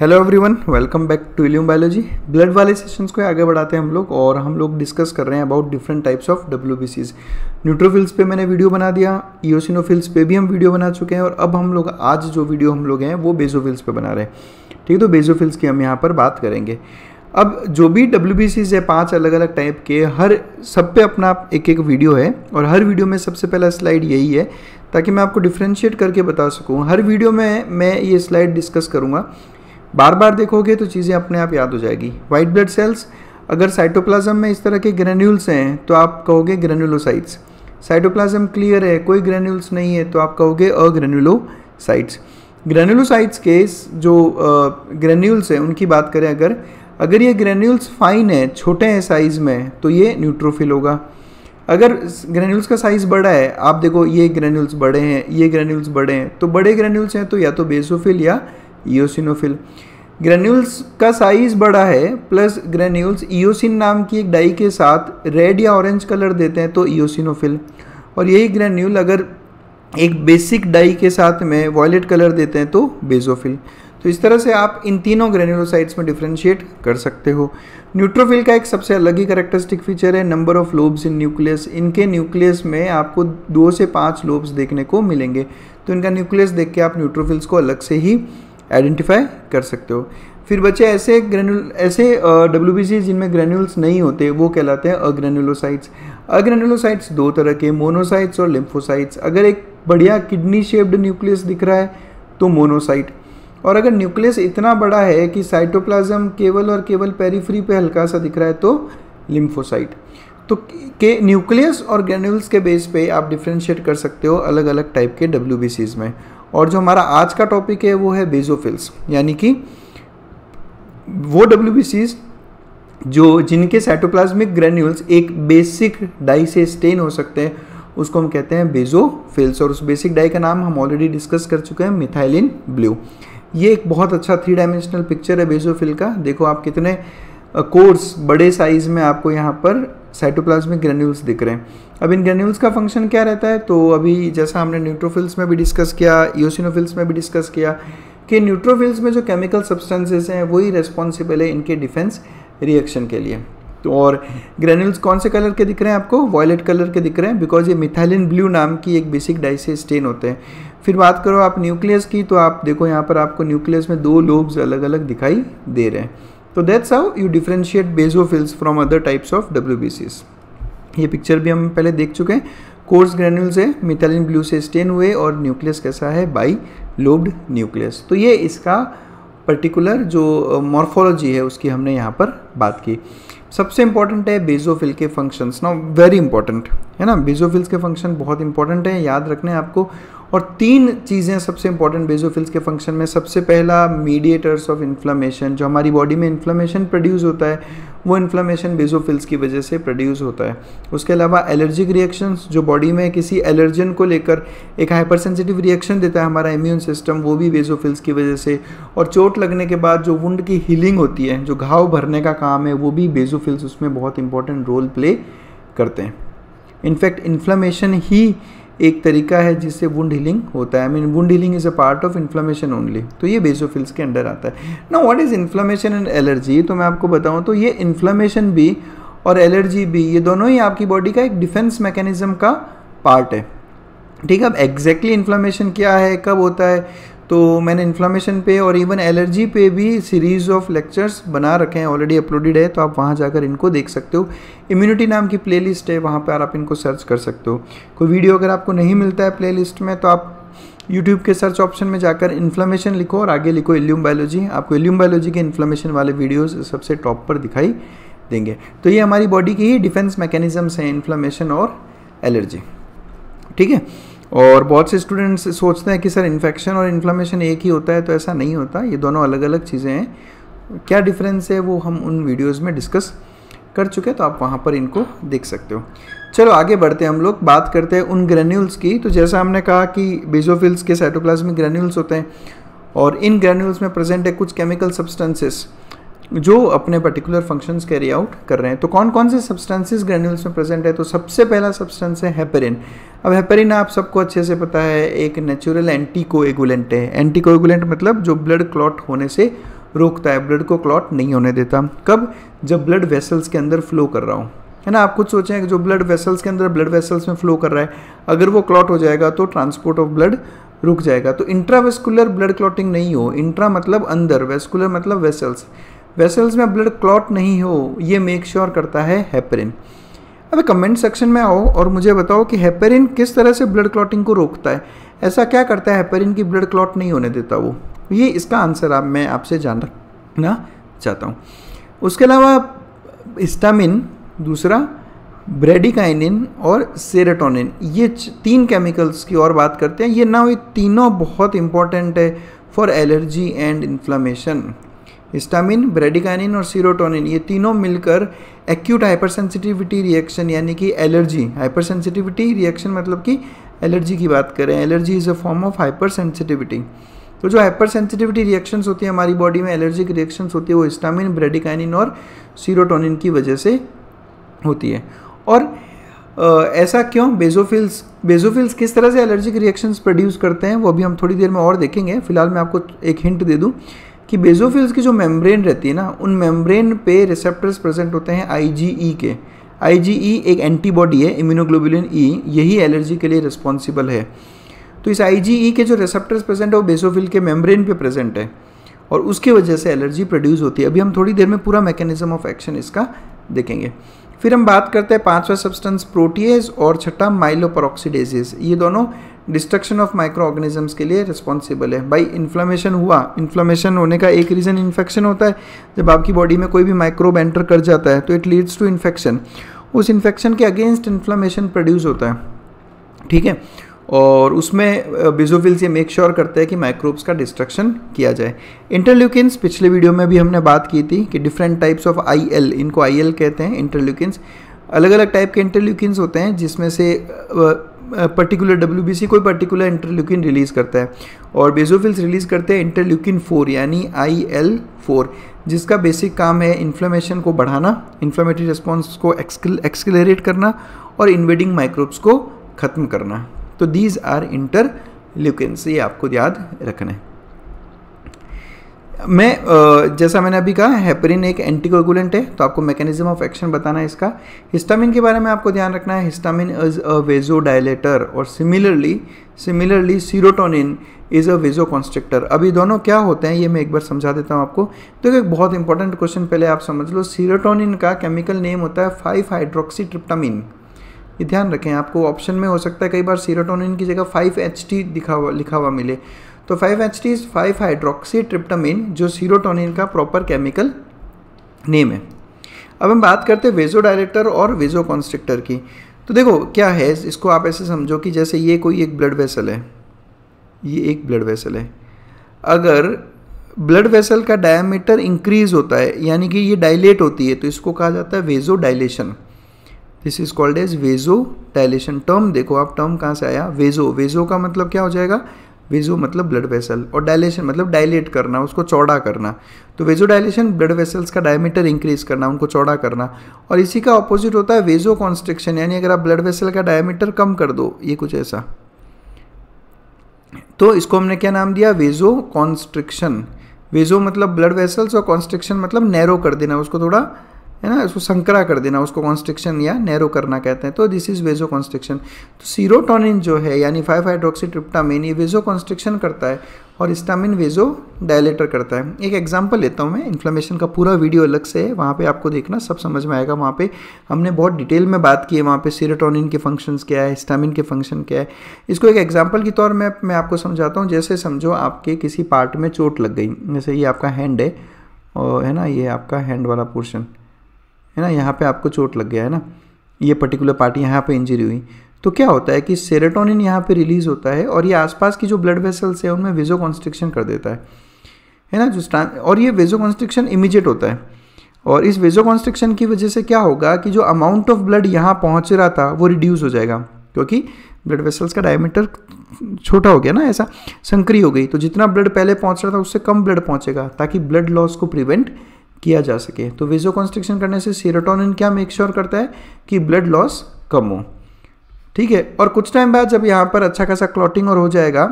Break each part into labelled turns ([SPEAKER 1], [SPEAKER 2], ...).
[SPEAKER 1] Hello everyone welcome back to Illume biology blood वाले sessions को आगे बढ़ाते हैं हम लोग और हम लोग डिस्कस कर रहे हैं about different types of W B Cs neutrophils पे मैंने वीडियो बना दिया ईओसिनोफिल्स पे भी हम वीडियो बना चुके हैं और अब हम लोग आज जो वीडियो हम लोग हैं वो बेजोफिल्स पे बना रहे हैं ठीक है तो बेजोफिल्स की हम यहाँ पर बात करेंगे अब जो भी डब्ल्यू बी सीज है पाँच अलग अलग टाइप के हर सब पे अपना एक एक वीडियो है और हर वीडियो में सबसे पहला स्लाइड यही है ताकि मैं आपको डिफ्रेंशिएट करके बता सकूँ हर वीडियो में मैं ये स्लाइड डिस्कस करूँगा बार बार देखोगे तो चीज़ें अपने आप याद हो जाएगी वाइट ब्लड सेल्स अगर साइटोप्लाज्म में इस तरह के ग्रेन्यूल्स हैं तो आप कहोगे ग्रेन्यूलोसाइट्स साइटोप्लाज्म क्लियर है कोई ग्रेन्यूल्स नहीं है तो आप कहोगे अग्रेन्यूलोसाइट्स ग्रेन्यूलोसाइट्स के जो ग्रेन्यूल्स हैं उनकी बात करें अगर अगर ये ग्रेन्यूल्स फाइन है छोटे हैं साइज़ में तो ये न्यूट्रोफिल होगा अगर ग्रेन्यूल्स का साइज़ बड़ा है आप देखो ये ग्रेन्यूल्स बड़े हैं ये ग्रेन्यूल्स बड़े हैं तो बड़े ग्रेन्यूल्स हैं तो या तो बेसोफिल या ईओसिनोफिल ग्रेन्यूल्स का साइज बड़ा है प्लस ग्रेन्यूल्स ईओसिन नाम की एक डाई के साथ रेड या ऑरेंज कलर देते हैं तो ईओसिनोफिल और यही ग्रेन्यूल अगर एक बेसिक डाई के साथ में वॉयलेट कलर देते हैं तो बेजोफिल तो इस तरह से आप इन तीनों ग्रेन्यूलोसाइट्स में डिफ्रेंशिएट कर सकते हो न्यूट्रोफिल का एक सबसे अलग ही करेक्टरिस्टिक फीचर है number of lobes in nucleus इनके न्यूक्लियस में आपको दो से पाँच लोब्स देखने को मिलेंगे तो इनका न्यूक्लियस देख के आप न्यूट्रोफिल्स को अलग से ही आइडेंटिफाई कर सकते हो फिर बच्चे ऐसे ग्रेनुल ऐसे डब्ल्यू बी जिनमें ग्रेनुल्स नहीं होते वो कहलाते हैं अग्रेनुलोसाइट्स अग्रेनुलोसाइट्स दो तरह के मोनोसाइट्स और लिम्फोसाइट्स अगर एक बढ़िया किडनी शेप्ड न्यूक्लियस दिख रहा है तो मोनोसाइट और अगर न्यूक्लियस इतना बड़ा है कि साइटोप्लाज्म केवल और केवल पेरीफ्री पे हल्का सा दिख रहा है तो लिम्फोसाइट तो के न्यूक्लियस और ग्रेनुल्स के बेस पे आप डिफ्रेंशिएट कर सकते हो अलग अलग टाइप के डब्ल्यू में और जो हमारा आज का टॉपिक है वो है बेजोफिल्स यानी कि वो डब्ल्यू जो जिनके साइटोप्लाज्मिक ग्रेन्यूल्स एक बेसिक डाई से स्टेन हो सकते हैं उसको हम कहते हैं बेजोफिल्स और उस बेसिक डाई का नाम हम ऑलरेडी डिस्कस कर चुके हैं मिथाइलिन ब्लू ये एक बहुत अच्छा थ्री डायमेंशनल पिक्चर है बेजोफिल का देखो आप कितने कोर्स uh, बड़े साइज़ में आपको यहाँ पर साइटोप्लाज्मिक ग्रेन्यूल्स दिख रहे हैं अब इन ग्रेन्यूल्स का फंक्शन क्या रहता है तो अभी जैसा हमने न्यूट्रोफिल्स में भी डिस्कस किया योसिनोफिल्स में भी डिस्कस किया कि न्यूट्रोफिल्स में जो केमिकल सब्सटेंसेस हैं वही रेस्पॉन्सिबल है इनके डिफेंस रिएक्शन के लिए तो और ग्रेन्यूल्स कौन से कलर के दिख रहे हैं आपको वॉयलेट कलर के दिख रहे हैं बिकॉज ये मिथाइलिन ब्लू नाम की एक बेसिक डाइसे स्टेन होते हैं फिर बात करो आप न्यूक्लियस की तो आप देखो यहाँ पर आपको न्यूक्लियस में दो लोब्स अलग अलग दिखाई दे रहे हैं तो that's how you differentiate basophils from other types of W ये पिक्चर भी हम पहले देख चुके हैं कोर्स ग्रेन्यूल है मिथेलिन ब्लू से स्टेन हुए और न्यूक्लियस कैसा है बाई लोब्ड न्यूक्लियस तो ये इसका पर्टिकुलर जो मॉर्फोलॉजी है उसकी हमने यहाँ पर बात की सबसे इम्पॉर्टेंट है बेजोफिल के फंक्शंस ना वेरी इंपॉर्टेंट है ना बेजोफिल्स के फंक्शन बहुत इंपॉर्टेंट हैं याद रखने आपको और तीन चीज़ें सबसे इंपॉर्टेंट बेजोफिल्स के फंक्शन में सबसे पहला मीडिएटर्स ऑफ इन्फ्लामेशन जो हमारी बॉडी में इन्फ्लामेशन प्रोड्यूस होता है वो इन्फ्लामेशन बेजोफिल्स की वजह से प्रोड्यूस होता है उसके अलावा एलर्जिक रिएक्शंस जो बॉडी में किसी एलर्जन को लेकर एक हाइपर सेंसिटिव रिएक्शन देता है हमारा इम्यून सिस्टम वो भी बेजोफिल्स की वजह से और चोट लगने के बाद जो वुंड की हीलिंग होती है जो घाव भरने का काम है वो भी बेजोफिल्स उसमें बहुत इंपॉर्टेंट रोल प्ले करते हैं इनफैक्ट इन्फ्लामेशन ही एक तरीका है जिससे वुंड हीलिंग होता है I mean wound healing is a part of inflammation only तो ये बेसोफिल्स के अंडर आता है ना what is inflammation and allergy तो मैं आपको बताऊँ तो ये इन्फ्लामेशन भी और एलर्जी भी ये दोनों ही आपकी बॉडी का एक डिफेंस मैकेनिज़्म का पार्ट है ठीक है अब एग्जैक्टली इन्फ्लामेशन क्या है कब होता है तो मैंने इन्फ्लामेशन पे और इवन एलर्जी पे भी सीरीज़ ऑफ लेक्चर्स बना रखे हैं ऑलरेडी अपलोडेड है तो आप वहाँ जाकर इनको देख सकते हो इम्यूनिटी नाम की प्लेलिस्ट है वहाँ पर आप इनको सर्च कर सकते हो कोई वीडियो अगर आपको नहीं मिलता है प्लेलिस्ट में तो आप यूट्यूब के सर्च ऑप्शन में जाकर इन्फ्लामेशन लिखो और आगे लिखो एल्यूम बायोलॉजी आपको एल्यूम बायोलॉजी के इन्फ्लामेशन वाले वीडियोज सबसे टॉप पर दिखाई देंगे तो ये हमारी बॉडी की ही डिफेंस मैकेनिज्म हैं इन्फ्लामेशन और एलर्जी ठीक है और बहुत से स्टूडेंट्स सोचते हैं कि सर इन्फेक्शन और इन्फ्लामेशन एक ही होता है तो ऐसा नहीं होता ये दोनों अलग अलग चीज़ें हैं क्या डिफरेंस है वो हम उन वीडियोज़ में डिस्कस कर चुके हैं तो आप वहाँ पर इनको देख सकते हो चलो आगे बढ़ते हैं हम लोग बात करते हैं उन ग्रेन्यूल्स की तो जैसा हमने कहा कि बेजोफिल्स के साइटोप्लाज्मिक ग्रेन्यूल्स होते हैं और इन ग्रेन्यूल्स में प्रेजेंट है कुछ केमिकल सब्सटेंसेस जो अपने पर्टिकुलर फंक्शंस कैरी आउट कर रहे हैं तो कौन कौन से सब्सटेंसेस ग्रेन्यूल्स में प्रेजेंट है तो सबसे पहला सब्सटेंस है हेपरिन अब हेपरिन आप सबको अच्छे से पता है एक नेचुरल एंटीकोएगुलेंट है एंटीकोएगुलेंट मतलब जो ब्लड क्लॉट होने से रोकता है ब्लड को क्लॉट नहीं होने देता कब जब ब्लड वेसल्स के अंदर फ्लो कर रहा हूँ है ना आप खुद सोचें कि जो ब्लड वेसल्स के अंदर ब्लड वेसल्स में फ्लो कर रहा है अगर वो क्लॉट हो जाएगा तो ट्रांसपोर्ट ऑफ ब्लड रुक जाएगा तो इंट्रावेस्कुलर ब्लड क्लॉटिंग नहीं हो इंट्रा मतलब अंदर वेस्कुलर मतलब वेसल्स वेसल्स में ब्लड क्लॉट नहीं हो ये मेक श्योर sure करता है हेपरिन अब कमेंट सेक्शन में आओ और मुझे बताओ कि हेपरिन किस तरह से ब्लड क्लॉटिंग को रोकता है ऐसा क्या करता है हेपरिन की ब्लड क्लॉट नहीं होने देता वो ये इसका आंसर आप मैं आपसे जानना चाहता हूँ उसके अलावा स्टामिन दूसरा ब्रेडिकाइनिन और सेरेटोनिन ये तीन केमिकल्स की और बात करते हैं ये ना ये तीनों बहुत इंपॉर्टेंट है for allergy and inflammation histamine bradykinin और सीरोटोनिन ये तीनों मिलकर एक्यूट हाइपरसेंसिटिविटी रिएक्शन यानी कि एलर्जी हाइपरसेंसिटिविटी रिएक्शन मतलब कि एलर्जी की बात करें allergy is a form of hypersensitivity तो जो हाइपर सेंसिटिविटी रिएक्शंस होती है हमारी बॉडी में एलर्जिक रिएक्शंस होती है वो हिस्टामिन ब्रेडिकाइनिन और सीरोटोनिन की वजह से होती है और आ, ऐसा क्यों बेजोफिल्स बेजोफिल्स किस तरह से एलर्जिक रिएक्शंस प्रोड्यूस करते हैं वो भी हम थोड़ी देर में और देखेंगे फिलहाल मैं आपको एक हिंट दे दूँ कि बेजोफिल्स की जो मेम्ब्रेन रहती है ना उन मेम्ब्रेन पे रिसेप्टर्स प्रेजेंट होते हैं आईजीई e के आईजीई e एक एंटीबॉडी है इम्यूनोग्लोबुलिन ई e, यही एलर्जी के लिए रिस्पॉन्सिबल है तो इस आईजीई के जो रिसेप्टर्स प्रेजेंट है वो बेजोफिल के मेम्ब्रेन पे प्रेजेंट है और उसकी वजह से एलर्जी प्रोड्यूस होती है अभी हम थोड़ी देर में पूरा मैकेनिज्म ऑफ एक्शन इसका देखेंगे फिर हम बात करते हैं पांचवा सब्सटेंस प्रोटीज और छठा माइलोपरऑक्सीडेजेस ये दोनों डिस्ट्रक्शन ऑफ माइक्रो ऑर्गेनिजम्स के लिए रिस्पॉन्सिबल है बाई इन्फ्लामेशन हुआ इन्फ्लामेशन होने का एक रीज़न इन्फेक्शन होता है जब आपकी बॉडी में कोई भी माइक्रोब एंटर कर जाता है तो इट लीड्स टू इन्फेक्शन उस इन्फेक्शन के अगेंस्ट इन्फ्लामेशन प्रोड्यूस होता है ठीक है और उसमें बिजोफिल्स ये मेक श्योर करते हैं कि माइक्रोब्स का डिस्ट्रक्शन किया जाए इंटरल्यूकिन्स पिछले वीडियो में भी हमने बात की थी कि different types of I L इनको आई एल कहते हैं इंटरल्यूकिन्स अलग अलग टाइप के इंटरल्यूकिन्स होते हैं जिसमें से पर्टिकुलर डब्ल्यू कोई पर्टिकुलर इंटरल्यूकिन रिलीज़ करता है और बेजोफिल्स रिलीज़ करते हैं इंटरल्यूकिन फोर यानी आई एल फोर जिसका बेसिक काम है इन्फ्लेमेशन को बढ़ाना इन्फ्लेमेटरी रिस्पॉन्स को एक्सकलरेट करना और इन्वेडिंग माइक्रोब्स को ख़त्म करना तो दीज आर इंटरल्यूकिन ये आपको याद रखना है मैं जैसा मैंने अभी कहा हैपरिन एक एंटीकोगुलेंट है तो आपको मैकेनिज्म ऑफ एक्शन बताना है इसका हिस्टामिन के बारे में आपको ध्यान रखना है histamine is a vasodilator और similarly similarly serotonin is a vasoconstrictor अभी दोनों क्या होते हैं ये मैं एक बार समझा देता हूँ आपको तो एक बहुत इंपॉर्टेंट क्वेश्चन पहले आप समझ लो सीरोटोनिन का केमिकल नेम होता है फाइव हाइड्रोक्सी ट्रिप्टामिन ये ध्यान रखें आपको ऑप्शन में हो सकता है कई बार सीरोटोनिन की जगह फाइव एच दिखा हुआ लिखा हुआ मिले तो five H T five hydroxytryptamine जो सीरोटोनिन का प्रॉपर केमिकल नेम है अब हम बात करते हैं वेजो डायरेक्टर और वेजो कॉन्स्ट्रिक्टर की तो देखो क्या है इसको आप ऐसे समझो कि जैसे ये कोई एक ब्लड वेसल है ये एक ब्लड वेसल है अगर ब्लड वेसल का डायमीटर इंक्रीज होता है यानी कि ये डायलेट होती है तो इसको कहा जाता है vasodilation this is called as vasodilation term देखो आप टर्म कहाँ से आया वेजो वेजो का मतलब क्या हो जाएगा वेजो मतलब ब्लड वेसल और डायलेशन मतलब डायलेट करना उसको चौड़ा करना तो वेजो डायलेशन ब्लड वेसल्स का डायमीटर इंक्रीज करना उनको चौड़ा करना और इसी का ऑपोजिट होता है वेजो कॉन्स्ट्रिक्शन यानी अगर आप ब्लड वेसल का डायमीटर कम कर दो ये कुछ ऐसा तो इसको हमने क्या नाम दिया वेजो कॉन्स्ट्रिक्शन वेजो मतलब ब्लड वेसल्स और कॉन्स्ट्रिक्शन मतलब नैरो कर देना उसको थोड़ा है ना उसको संकरा कर देना उसको कॉन्स्ट्रिक्शन या नैरो करना कहते हैं तो दिस इज वेजो कॉन्स्ट्रिक्शन तो सीरोटोनिन जो है यानी फाइव हाइड्रोक्सी ट्रिप्टामिन ये वेजो कॉन्स्ट्रिक्शन करता है और स्टामिन वेजो डायलेटर करता है एक एग्जाम्पल लेता हूँ मैं इन्फ्लेमेशन का पूरा वीडियो अलग से है वहाँ पर आपको देखना सब समझ में आएगा वहाँ पर हमने बहुत डिटेल में बात की है वहाँ पर सीरोटोनिन के फंक्शन क्या है स्टामिन के फंक्शन क्या है इसको एक एग्जाम्पल के तौर में मैं आपको समझाता हूँ जैसे समझो आपके किसी पार्ट में चोट लग गई जैसे ये आपका हैंड है और है ना ये आपका हैंड वाला पोर्शन है ना यहाँ पे आपको चोट लग गया है ना ये पर्टिकुलर पार्ट यहाँ पे इंजरी हुई तो क्या होता है कि सेरेटोनिन यहाँ पे रिलीज़ होता है और ये आसपास की जो ब्लड वेसल्स है उनमें वेजो कॉन्स्ट्रिक्शन कर देता है है ना जो और ये वेजो कॉन्स्ट्रिक्शन इमीजिएट होता है और इस वेजो कॉन्स्ट्रिक्शन की वजह से क्या होगा कि जो अमाउंट ऑफ ब्लड यहाँ पहुँच रहा था वो रिड्यूस हो जाएगा क्योंकि ब्लड वेसल्स का डायमीटर छोटा हो गया ना ऐसा संक्री हो गई तो जितना ब्लड पहले पहुँच रहा था उससे कम ब्लड पहुँचेगा ताकि ब्लड लॉस को प्रिवेंट किया जा सके तो वेजो कॉन्स्ट्रिक्शन करने से सीरोटोनिन क्या मेक श्योर करता है कि ब्लड लॉस कम हो ठीक है और कुछ टाइम बाद जब यहाँ पर अच्छा खासा क्लॉटिंग और हो जाएगा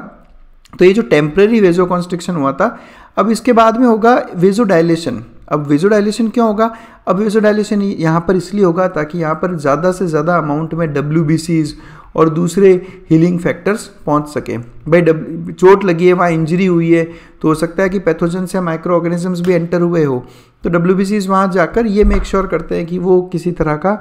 [SPEAKER 1] तो ये जो टेम्प्रेरी वेजो कॉन्स्ट्रिक्शन हुआ था अब इसके बाद में होगा वेजो डायलेशन अब वेजो डायलेशन क्यों होगा अब वेजो डायलेशन यहाँ पर इसलिए होगा ताकि यहाँ पर ज़्यादा से ज़्यादा अमाउंट में डब्ल्यू और दूसरे हीलिंग फैक्टर्स पहुंच सकें भाई डब चोट लगी है वहाँ इंजरी हुई है तो हो सकता है कि पैथोजन से माइक्रो ऑर्गेनिजम्स भी एंटर हुए हो तो डब्ल्यू बी सीज वहाँ जाकर ये मेक श्योर sure करते हैं कि वो किसी तरह का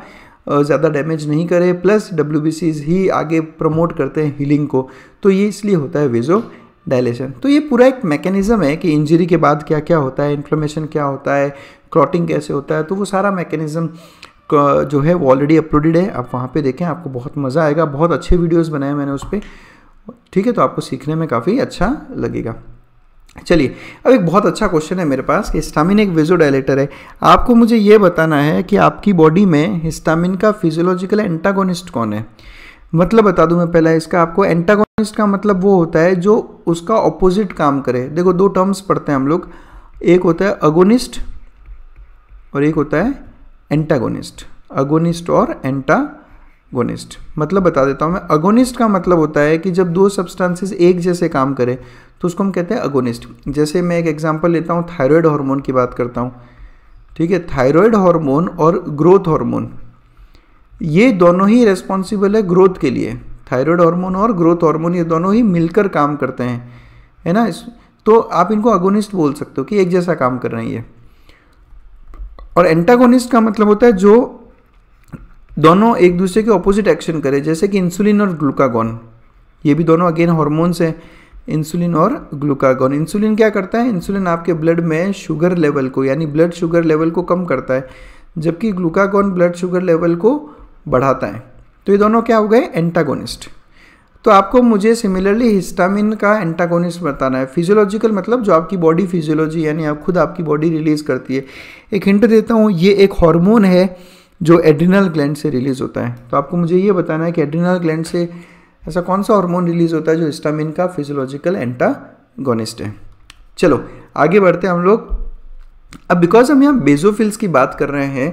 [SPEAKER 1] ज़्यादा डैमेज नहीं करे प्लस डब्ल्यू बी सीज ही आगे प्रमोट करते हैं हीलिंग को तो ये इसलिए होता है वेजो डायलेशन तो ये पूरा एक मैकेनिज़्म है कि इंजरी के बाद क्या क्या होता है इन्फ्लोमेशन क्या होता है क्लॉटिंग कैसे होता है तो वो सारा मैकेनिज़्म जो है वो ऑलरेडी अपलोडेड है आप वहाँ पे देखें आपको बहुत मज़ा आएगा बहुत अच्छे वीडियोस बनाए मैंने उस पर ठीक है तो आपको सीखने में काफ़ी अच्छा लगेगा चलिए अब एक बहुत अच्छा क्वेश्चन है मेरे पास कि हिस्टामिन एक डायलेटर है आपको मुझे ये बताना है कि आपकी बॉडी में हिस्टामिन का फिजियोलॉजिकल एंटागोनिस्ट कौन है मतलब बता दूं मैं पहला इसका आपको एंटागोनिस्ट का मतलब वो होता है जो उसका ऑपोजिट काम करे देखो दो टर्म्स पढ़ते हैं हम लोग एक होता है अगोनिस्ट और एक होता है एंटागोनिस्ट अगोनिस्ट और एंटागोनिस्ट मतलब बता देता हूँ मैं अगोनिस्ट का मतलब होता है कि जब दो सब्सटेंसेस एक जैसे काम करें तो उसको हम कहते हैं अगोनिस्ट जैसे मैं एक एग्जांपल लेता हूँ थायरॉयड हार्मोन की बात करता हूँ ठीक है थायरॉयड हार्मोन और ग्रोथ हार्मोन ये दोनों ही रेस्पॉन्सिबल है ग्रोथ के लिए थायरॉयड हार्मोन और ग्रोथ हार्मोन ये दोनों ही मिलकर काम करते हैं है ना तो आप इनको अगोनिस्ट बोल सकते हो कि एक जैसा काम कर रहे हैं ये और एंटागोनिस्ट का मतलब होता है जो दोनों एक दूसरे के ऑपोजिट एक्शन करे जैसे कि इंसुलिन और ग्लूकागॉन ये भी दोनों अगेन हॉर्मोन्स हैं इंसुलिन और ग्लूकागॉन इंसुलिन क्या करता है इंसुलिन आपके ब्लड में शुगर लेवल को यानी ब्लड शुगर लेवल को कम करता है जबकि ग्लूकागॉन ब्लड शुगर लेवल को बढ़ाता है तो ये दोनों क्या हो गए एंटागोनिस्ट तो आपको मुझे सिमिलरली हिस्टामिन का एंटागोनिस्ट बताना है फिजियोलॉजिकल मतलब जो आपकी बॉडी फिजियोलॉजी यानी आप खुद आपकी बॉडी रिलीज़ करती है एक हिंट देता हूँ ये एक हार्मोन है जो एड्रिनल ग्लैंड से रिलीज़ होता है तो आपको मुझे ये बताना है कि एड्रिनल ग्लैंड से ऐसा कौन सा हार्मोन रिलीज़ होता है जो हिस्टामिन का फिजियोलॉजिकल एंटागोनिस्ट है चलो आगे बढ़ते हैं हम लोग अब बिकॉज हम यहाँ बेजोफिल्स की बात कर रहे हैं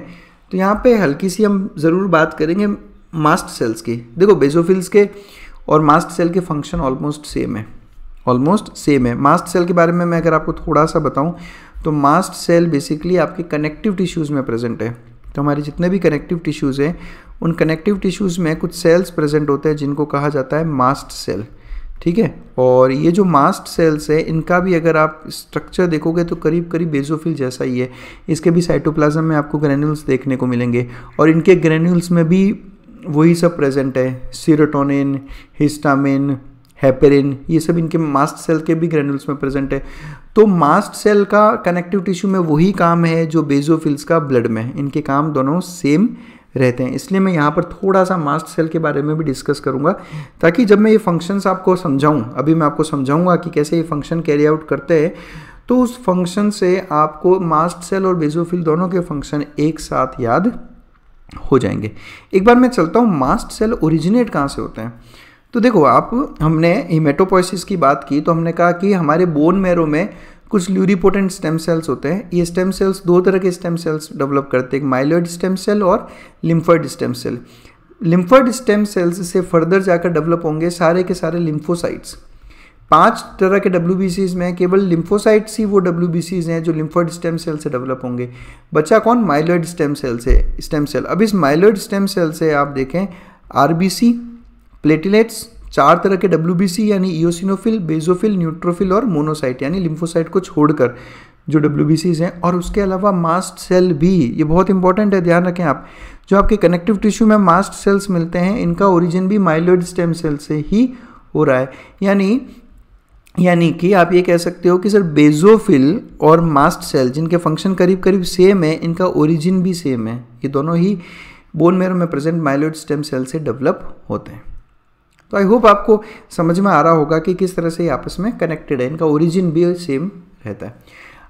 [SPEAKER 1] तो यहाँ पे हल्की सी हम ज़रूर बात करेंगे मास्ट सेल्स की देखो बेजोफिल्स के और मास्ट सेल के फंक्शन ऑलमोस्ट सेम है ऑलमोस्ट सेम है मास्ट सेल के बारे में मैं अगर आपको थोड़ा सा बताऊं तो मास्ट सेल बेसिकली आपके कनेक्टिव टिश्यूज़ में प्रेजेंट है तो हमारे जितने भी कनेक्टिव टिश्यूज़ हैं उन कनेक्टिव टिश्यूज़ में कुछ सेल्स प्रेजेंट होते हैं जिनको कहा जाता है मास्ट सेल ठीक है और ये जो मास्ट सेल्स है इनका भी अगर आप स्ट्रक्चर देखोगे तो करीब करीब बेजोफिल जैसा ही है इसके भी साइटोप्लाज्म में आपको ग्रेन्यूल्स देखने को मिलेंगे और इनके ग्रेन्यूल्स में भी वही सब प्रेजेंट है सीरोटोनिन हिस्टामिन हैपेरिन ये सब इनके मास्ट सेल के भी ग्रेनुल्स में प्रेजेंट है तो मास्ट सेल का कनेक्टिव टिश्यू में वही काम है जो बेजोफिल्स का ब्लड में है इनके काम दोनों सेम रहते हैं इसलिए मैं यहाँ पर थोड़ा सा मास्ट सेल के बारे में भी डिस्कस करूँगा ताकि जब मैं ये फंक्शंस आपको समझाऊँ अभी मैं आपको समझाऊँगा कि कैसे ये फंक्शन कैरी आउट करते हैं तो उस फंक्शन से आपको मास्ट सेल और बेजोफिल दोनों के फंक्शन एक साथ याद हो जाएंगे एक बार मैं चलता हूँ मास्ट सेल ओरिजिनेट कहाँ से होते हैं तो देखो आप हमने हिमेटोपोइसिस की बात की तो हमने कहा कि हमारे बोन मेरो में कुछ ल्यूरीपोटेंट स्टेम सेल्स होते हैं ये स्टेम सेल्स दो तरह के स्टेम सेल्स डेवलप करते हैं एक माइलॉइड स्टेम सेल और lymphoid stem cell lymphoid stem cells से फर्दर जाकर डेवलप होंगे सारे के सारे लिम्फोसाइट्स पांच तरह के डब्ल्यू में केवल लिम्फोसाइट्स ही वो डब्ल्यू हैं जो लिम्फोइड स्टेम सेल से डेवलप होंगे बच्चा कौन माइलॉइड स्टेम सेल से स्टेम सेल अब इस माइलॉइड स्टेम सेल से आप देखें आर प्लेटिलेट्स चार तरह के डब्ल्यू यानी ईओसिनोफिल बेजोफिल न्यूट्रोफिल और मोनोसाइट यानी लिम्फोसाइट को छोड़कर जो डब्ल्यू हैं और उसके अलावा मास्ट सेल भी ये बहुत इंपॉर्टेंट है ध्यान रखें आप जो आपके कनेक्टिव टिश्यू में मास्ट सेल्स मिलते हैं इनका ओरिजिन भी माइलोइड स्टेम सेल से ही हो रहा है यानी यानी कि आप ये कह सकते हो कि सर बेजोफिल और मास्ट सेल जिनके फंक्शन करीब करीब सेम है इनका ओरिजिन भी सेम है ये दोनों ही बोन मेरो में प्रेजेंट माइलोइड स्टेम सेल से डेवलप होते हैं तो आई होप आपको समझ में आ रहा होगा कि किस तरह से ये आपस में कनेक्टेड है इनका ओरिजिन भी सेम रहता है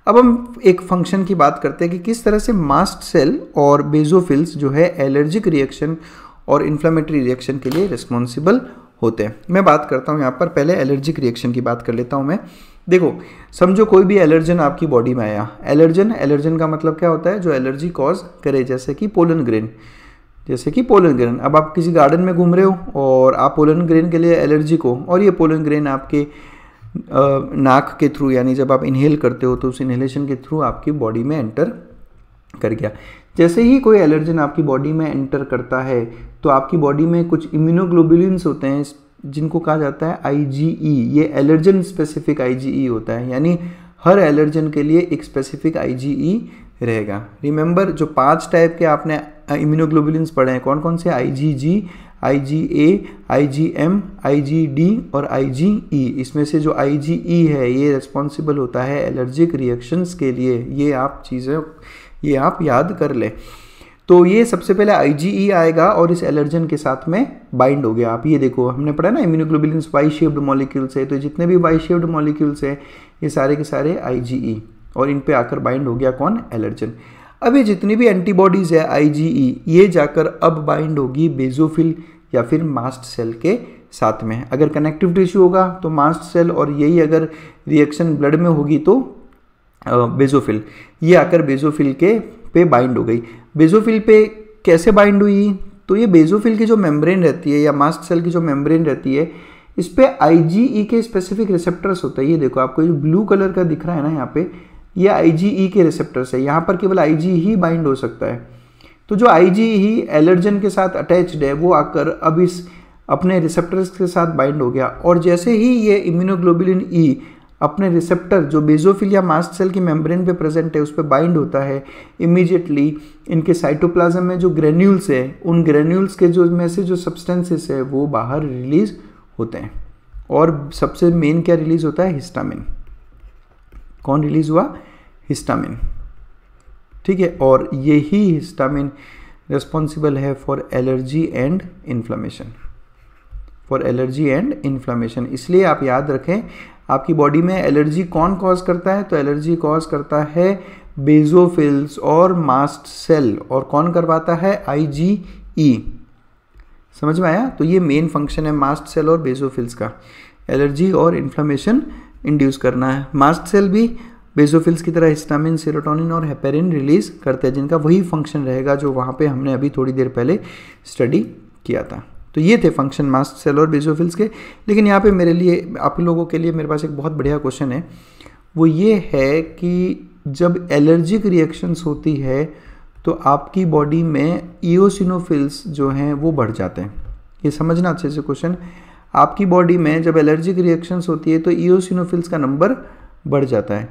[SPEAKER 1] अब हम एक फंक्शन की बात करते हैं कि किस तरह से मास्ट सेल और बेजोफिल्स जो है एलर्जिक रिएक्शन और इन्फ्लामेटरी रिएक्शन के लिए रिस्पॉन्सिबल होते हैं मैं बात करता हूँ यहाँ पर पहले एलर्जिक रिएक्शन की बात कर लेता हूँ मैं देखो समझो कोई भी एलर्जन आपकी बॉडी में आया एलर्जन एलर्जन का मतलब क्या होता है जो एलर्जी कॉज करे जैसे कि पोलन ग्रेन जैसे कि पोलन ग्रेन अब आप किसी गार्डन में घूम रहे हो और आप पोलन ग्रेन के लिए एलर्जी को और ये पोलन ग्रेन आपके नाक के थ्रू यानी जब आप इनहेल करते हो तो उस इन्हेलेशन के थ्रू आपकी बॉडी में एंटर कर गया जैसे ही कोई एलर्जन आपकी बॉडी में एंटर करता है तो आपकी बॉडी में कुछ इम्यूनोग्लोबुलिन होते हैं जिनको कहा जाता है आई e। ये एलर्जन स्पेसिफिक आई होता है यानी हर एलर्जन के लिए एक स्पेसिफिक आई e रहेगा रिमेंबर जो पांच टाइप के आपने इम्यूनोग्लोबुलिन पढ़े हैं कौन कौन से एम आई जी डी और ई e। इसमें से जो ई है ये रिस्पॉन्सिबल होता है एलर्जिक रिएक्शंस के लिए ये आप चीज़ें ये आप याद कर ले तो ये सबसे पहले आई e आएगा और इस एलर्जन के साथ में बाइंड हो गया आप ये देखो हमने पढ़ा ना इम्यूनोग्लोबिलिन वाई शेप्ड मॉलिक्यूल्स है तो जितने भी वाई शेप्ड मॉलिक्यूल्स है ये सारे के सारे आई e और इन पे आकर बाइंड हो गया कौन एलर्जन अब ये जितनी भी एंटीबॉडीज़ है आई ये जाकर अब बाइंड होगी बेजोफिल या फिर मास्ट सेल के साथ में अगर कनेक्टिव टिश्यू होगा तो मास्ट सेल और यही अगर रिएक्शन ब्लड में होगी तो बेजोफिल ये आकर बेजोफिल के पे बाइंड हो गई बेजोफिल पे कैसे बाइंड हुई तो ये बेजोफिल की जो मेम्ब्रेन रहती है या मास्क सेल की जो मेम्ब्रेन रहती है इस पर आई e के स्पेसिफिक रिसेप्टर्स होते हैं ये देखो आपको ये ब्लू कलर का दिख रहा है ना यहाँ पे ये आई e के रिसेप्टर्स है यहाँ पर केवल आई e ही बाइंड हो सकता है तो जो आई ही एलर्जन के साथ अटैच्ड है वो आकर अब इस अपने रिसेप्टर्स के साथ बाइंड हो गया और जैसे ही ये इम्यूनोग्लोबिलिन ई अपने रिसेप्टर जो बेजोफिलिया मास्ट सेल की मेम्ब्रेन पे प्रेजेंट है उस पर बाइंड होता है इमीजिएटली इनके साइटोप्लाज्म में जो ग्रेन्यूल्स है उन ग्रेन्यूल्स के जो में से जो सब्सटेंसेस है वो बाहर रिलीज होते हैं और सबसे मेन क्या रिलीज होता है हिस्टामिन कौन रिलीज हुआ हिस्टामिन ठीक है और यही हिस्टामिन रिस्पॉन्सिबल है for allergy and inflammation for allergy and inflammation इसलिए आप याद रखें आपकी बॉडी में एलर्जी कौन कॉज करता है तो एलर्जी कॉज करता है बेजोफिल्स और मास्ट सेल और कौन करवाता है आईजीई e। समझ में आया तो ये मेन फंक्शन है मास्ट सेल और बेजोफिल्स का एलर्जी और इन्फ्लामेशन इंड्यूस करना है मास्ट सेल भी बेजोफिल्स की तरह हिस्टामिन सेरोटोनिन और हेपेरिन रिलीज करते हैं जिनका वही फंक्शन रहेगा जो वहाँ पे हमने अभी थोड़ी देर पहले स्टडी किया था तो ये थे फंक्शन मास्ट सेल और बेजोफिल्स के लेकिन यहाँ पे मेरे लिए आप लोगों के लिए मेरे पास एक बहुत बढ़िया क्वेश्चन है वो ये है कि जब एलर्जिक रिएक्शंस होती है तो आपकी बॉडी में ईओसिनोफिल्स जो हैं वो बढ़ जाते हैं ये समझना अच्छे से क्वेश्चन आपकी बॉडी में जब एलर्जिक रिएक्शंस होती है तो ईओसिनोफिल्स का नंबर बढ़ जाता है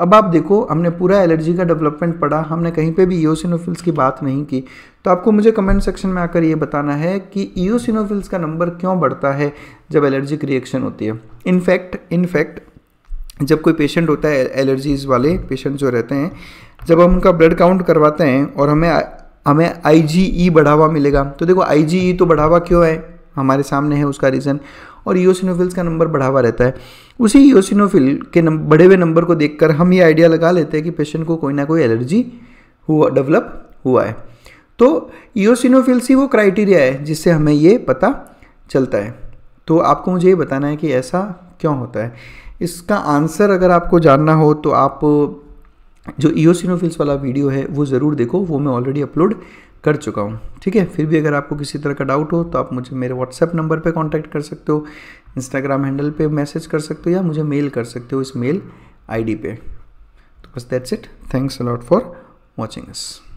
[SPEAKER 1] अब आप देखो हमने पूरा एलर्जी का डेवलपमेंट पढ़ा हमने कहीं पे भी ईओसिनोफिल्स की बात नहीं की तो आपको मुझे कमेंट सेक्शन में आकर ये बताना है कि ईओसिनोफिल्स का नंबर क्यों बढ़ता है जब एलर्जिक रिएक्शन होती है इनफैक्ट इनफैक्ट जब कोई पेशेंट होता है एलर्जीज़ वाले पेशेंट जो रहते हैं जब हम उनका ब्लड काउंट करवाते हैं और हमें हमें आई e बढ़ावा मिलेगा तो देखो आई e तो बढ़ावा क्यों है हमारे सामने है उसका रीज़न और ईओसिनोफिल्स का नंबर बढ़ा हुआ रहता है उसी ईओसिनोफिल के बढ़े हुए नंबर को देखकर हम ये आइडिया लगा लेते हैं कि पेशेंट को कोई ना कोई एलर्जी हुआ डेवलप हुआ है तो ईओसिनोफिल्स ही वो क्राइटेरिया है जिससे हमें ये पता चलता है तो आपको मुझे ये बताना है कि ऐसा क्यों होता है इसका आंसर अगर आपको जानना हो तो आप जो ईओसिनोफिल्स वाला वीडियो है वो ज़रूर देखो वो मैं ऑलरेडी अपलोड कर चुका हूँ ठीक है फिर भी अगर आपको किसी तरह का डाउट हो तो आप मुझे मेरे व्हाट्सएप नंबर पर कॉन्टैक्ट कर सकते हो इंस्टाग्राम हैंडल पर मैसेज कर सकते हो या मुझे मेल कर सकते हो इस मेल आई डी पे तो बस that's it thanks a lot for watching S